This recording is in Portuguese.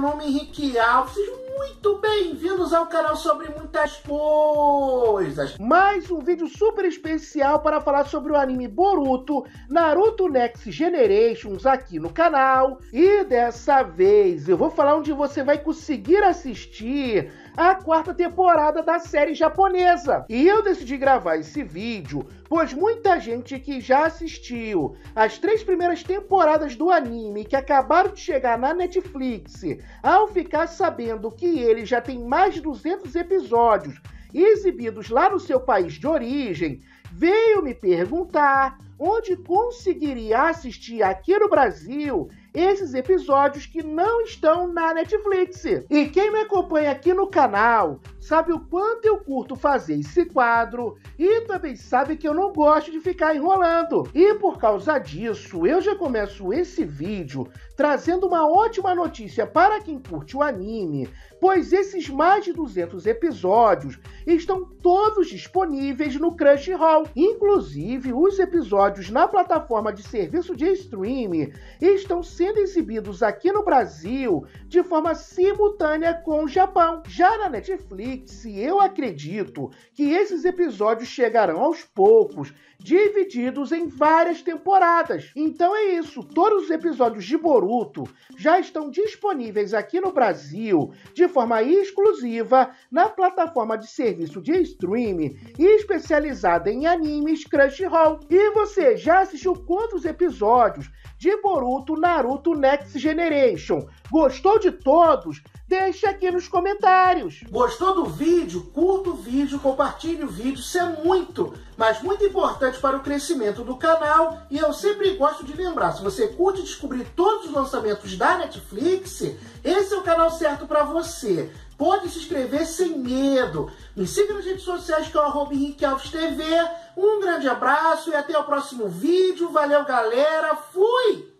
meu nome é Henrique Alves. Sejam muito bem-vindos ao canal sobre muito muitas coisas. Mais um vídeo super especial para falar sobre o anime Boruto, Naruto Next Generations aqui no canal. E dessa vez eu vou falar onde você vai conseguir assistir a quarta temporada da série japonesa. E eu decidi gravar esse vídeo, pois muita gente que já assistiu as três primeiras temporadas do anime que acabaram de chegar na Netflix, ao ficar sabendo que ele já tem mais de 200 episódios episódios exibidos lá no seu país de origem, veio me perguntar onde conseguiria assistir aqui no Brasil esses episódios que não estão na Netflix. E quem me acompanha aqui no canal sabe o quanto eu curto fazer esse quadro e também sabe que eu não gosto de ficar enrolando. E por causa disso, eu já começo esse vídeo trazendo uma ótima notícia para quem curte o anime, pois esses mais de 200 episódios estão todos disponíveis no Crunchyroll, inclusive os episódios episódios na plataforma de serviço de streaming estão sendo exibidos aqui no Brasil de forma simultânea com o Japão. Já na Netflix, eu acredito que esses episódios chegarão aos poucos, divididos em várias temporadas. Então é isso, todos os episódios de Boruto já estão disponíveis aqui no Brasil de forma exclusiva na plataforma de serviço de streaming especializada em animes Crunchyroll. E você você já assistiu quantos episódios de Boruto Naruto Next Generation? Gostou de todos? Deixe aqui nos comentários. Gostou do vídeo? Curta o vídeo, compartilhe o vídeo. Isso é muito, mas muito importante para o crescimento do canal. E eu sempre gosto de lembrar, se você curte descobrir todos os lançamentos da Netflix, esse é o canal certo para você. Pode se inscrever sem medo. Me siga nas redes sociais que é o arroba Henrique Alves TV. Um grande abraço e até o próximo vídeo. Valeu, galera. Fui!